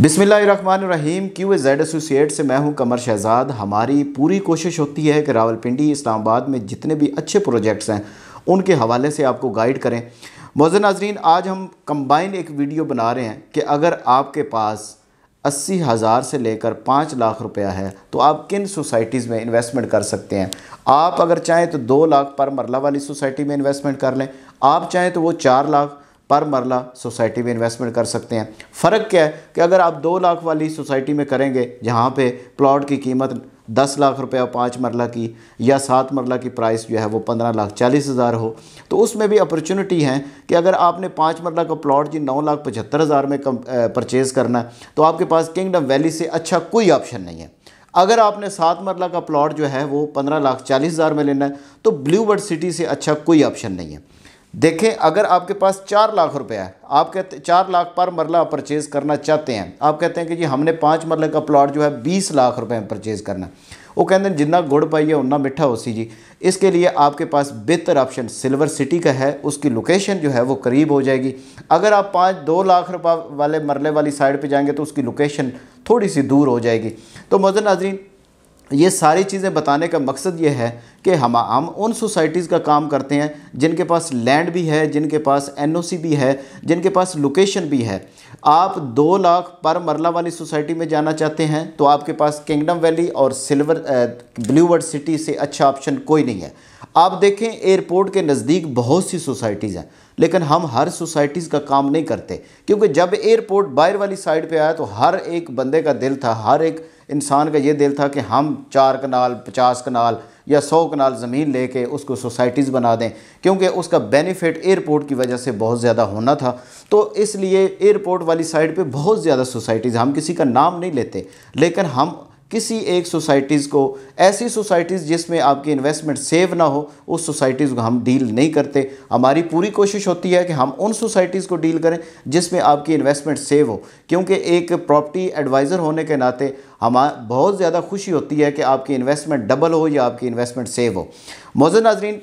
बिसमीम Q Z associate से मैं हूं कमर शहजाद हमारी पूरी कोशिश होती है कि रावलपिंडी इस्लामाबाद में जितने भी अच्छे प्रोजेक्ट्स हैं उनके हवाले से आपको गाइड करें मौजूद नाजरीन आज हम कंबाइन एक वीडियो बना रहे हैं कि अगर आपके पास अस्सी हज़ार से लेकर पाँच लाख रुपया है तो आप किन सोसाइटीज़ में इन्वेस्टमेंट कर सकते हैं आप अगर चाहें तो दो लाख पर मरला वाली सोसाइटी में इन्वेस्टमेंट कर लें आप चाहें तो वो चार लाख पर मरला सोसाइटी में इन्वेस्टमेंट कर सकते हैं फ़र्क क्या है कि अगर आप दो लाख वाली सोसाइटी में करेंगे जहाँ पे प्लॉट की कीमत दस लाख रुपया पाँच मरला की या सात मरला की प्राइस जो है वो पंद्रह लाख चालीस हज़ार हो तो उसमें भी अपॉर्चुनिटी हैं कि अगर आपने पाँच मरला का प्लॉट जी नौ लाख पचहत्तर हज़ार में कम परचेज़ करना है तो आपके पास किंगडम वैली से अच्छा कोई ऑप्शन नहीं है अगर आपने सात मरला का प्लॉट जो है वो पंद्रह लाख चालीस हज़ार में लेना है तो ब्लू बर्ड सिटी से अच्छा कोई ऑप्शन नहीं है देखें अगर आपके पास चार लाख रुपया है आप कहते चार लाख पर मरला परचेज़ करना चाहते हैं आप कहते हैं कि जी हमने पाँच मरले का प्लाट जो है बीस लाख रुपए में परचेज़ करना वो कहते हैं जितना गुड़ पाइए उतना मिठा हो सी जी इसके लिए आपके पास बेहतर ऑप्शन सिल्वर सिटी का है उसकी लोकेशन जो है वो करीब हो जाएगी अगर आप पाँच दो लाख रुपये वाले मरले वाली साइड पर जाएंगे तो उसकी लोकेशन थोड़ी सी दूर हो जाएगी तो मजन नाजरीन ये सारी चीज़ें बताने का मकसद ये है कि हम हम उन सोसाइटीज़ का काम करते हैं जिनके पास लैंड भी है जिनके पास एनओसी भी है जिनके पास लोकेशन भी है आप दो लाख पर मरला वाली सोसाइटी में जाना चाहते हैं तो आपके पास किंगडम वैली और सिल्वर ब्लू वर्ड सिटी से अच्छा ऑप्शन कोई नहीं है आप देखें एयरपोर्ट के नज़दीक बहुत सी सोसाइटीज़ हैं लेकिन हम हर सोसाइटीज़ का काम नहीं करते क्योंकि जब एयरपोर्ट बाहर वाली साइड पर आया तो हर एक बंदे का दिल था हर एक इंसान का ये दिल था कि हम चार कनाल पचास कनाल या सौ कनाल ज़मीन लेके उसको सोसाइटीज़ बना दें क्योंकि उसका बेनिफिट एयरपोर्ट की वजह से बहुत ज़्यादा होना था तो इसलिए एयरपोर्ट वाली साइड पे बहुत ज़्यादा सोसाइटीज़ हम किसी का नाम नहीं लेते लेकिन हम किसी एक सोसाइटीज़ को ऐसी सोसाइटीज़ जिसमें आपकी इन्वेस्टमेंट सेव ना हो उस सोसाइटीज़ को हम डील नहीं करते हमारी पूरी कोशिश होती है कि हम उन सोसाइटीज़ को डील करें जिसमें आपकी इन्वेस्टमेंट सेव हो क्योंकि एक प्रॉपर्टी एडवाइज़र होने के नाते हम बहुत ज़्यादा खुशी होती है कि आपकी इन्वेस्टमेंट डबल हो या आपकी इन्वेस्टमेंट सेव हो मौजूद नाजरीन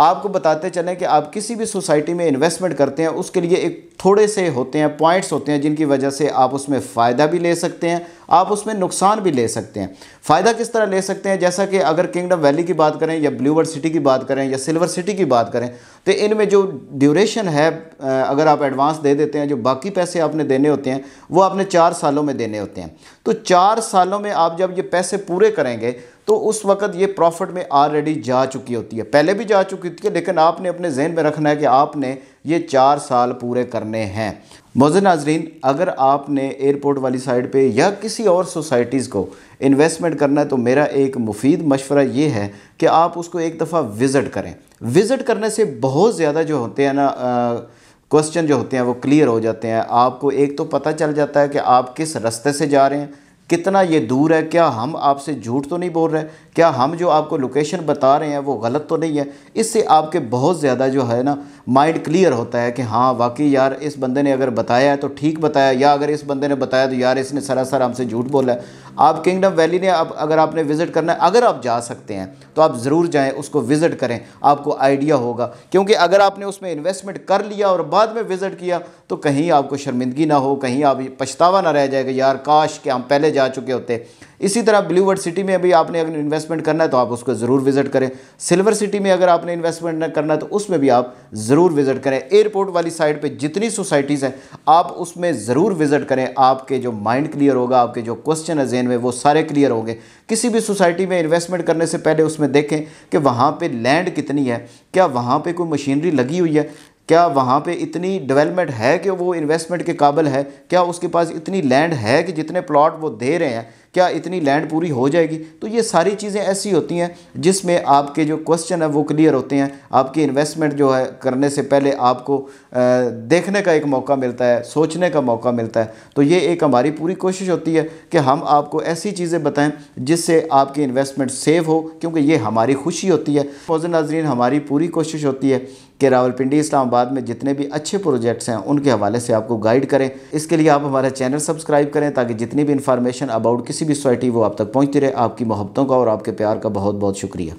आपको बताते चलें कि आप किसी भी सोसाइटी में इन्वेस्टमेंट करते हैं उसके लिए एक थोड़े से होते हैं पॉइंट्स होते हैं जिनकी वजह से आप उसमें फ़ायदा भी ले सकते हैं आप उसमें नुकसान भी ले सकते हैं फ़ायदा किस तरह ले सकते हैं जैसा कि अगर किंगडम वैली की बात करें या ब्लूवर्ड सिटी की बात करें या सिल्वर सिटी की बात करें तो इनमें जो ड्यूरेशन है अगर आप एडवांस दे देते हैं जो बाकी पैसे आपने देने होते हैं वो आपने चार सालों में देने होते हैं तो चार सालों में आप जब ये पैसे पूरे करेंगे तो उस वक्त ये प्रॉफिट में ऑलरेडी जा चुकी होती है पहले भी जा चुकी होती है लेकिन आपने अपने जहन में रखना है कि आपने ये चार साल पूरे करने हैं मोज़ नाजरीन अगर आपने एयरपोर्ट वाली साइड पे या किसी और सोसाइटीज़ को इन्वेस्टमेंट करना है तो मेरा एक मुफीद मशवरा ये है कि आप उसको एक दफ़ा विज़िट करें विज़िट करने से बहुत ज़्यादा जो होते हैं ना क्वेश्चन जो होते हैं वो क्लियर हो जाते हैं आपको एक तो पता चल जाता है कि आप किस रस्ते से जा रहे हैं कितना ये दूर है क्या हम आपसे झूठ तो नहीं बोल रहे क्या हम जो आपको लोकेशन बता रहे हैं वो गलत तो नहीं है इससे आपके बहुत ज़्यादा जो है ना माइंड क्लियर होता है कि हाँ वाकई यार इस बंदे ने अगर बताया है तो ठीक बताया या अगर इस बंदे ने बताया तो यार इसने सरासर हमसे झूठ बोला है आप किंगडम वैली ने आप अगर आपने विज़िट करना है अगर आप जा सकते हैं तो आप ज़रूर जाएँ उसको विज़िट करें आपको आइडिया होगा क्योंकि अगर आपने उसमें इन्वेस्टमेंट कर लिया और बाद में विज़िट किया तो कहीं आपको शर्मिंदगी ना हो कहीं आप पछतावा ना रह जाएगा यार काश कि हम पहले जा चुके होते इसी तरह ब्लूवर्ड सिटी में अभी आपने अगर इन्वेस्टमेंट करना है तो आप उसको ज़रूर विजिट करें सिल्वर सिटी में अगर आपने इन्वेस्टमेंट करना है तो उसमें भी आप ज़रूर विजिट करें एयरपोर्ट वाली साइड पर जितनी सोसाइटीज़ हैं आप उसमें ज़रूर विजिट करें आपके जो माइंड क्लियर होगा आपके जो क्वेश्चन है जेन में वो सारे क्लियर होंगे किसी भी सोसाइटी में इन्वेस्टमेंट करने से पहले उसमें देखें कि वहाँ पर लैंड कितनी है क्या वहाँ पर कोई मशीनरी लगी हुई है क्या वहाँ पे इतनी डेवलपमेंट है कि वो इन्वेस्टमेंट के काबिल है क्या उसके पास इतनी लैंड है कि जितने प्लॉट वो दे रहे हैं क्या इतनी लैंड पूरी हो जाएगी तो ये सारी चीज़ें ऐसी होती हैं जिसमें आपके जो क्वेश्चन है वो क्लियर होते हैं आपकी इन्वेस्टमेंट जो है करने से पहले आपको देखने का एक मौका मिलता है सोचने का मौका मिलता है तो ये एक हमारी पूरी कोशिश होती है कि हम आपको ऐसी चीज़ें बताएं जिससे आपकी इन्वेस्टमेंट सेव हो क्योंकि ये हमारी खुशी होती है फौज नाजरीन हमारी पूरी कोशिश होती है कि रावलपिंडी इस्लामाबाद में जितने भी अच्छे प्रोजेक्ट्स हैं उनके हवाले से आपको गाइड करें इसके लिए आप हमारा चैनल सब्सक्राइब करें ताकि जितनी भी इन्फॉर्मेशन अबाउट किसी किसी भी सोसाइटी वो आप तक पहुँचती रहे आपकी मोहब्बतों का और आपके प्यार का बहुत बहुत शुक्रिया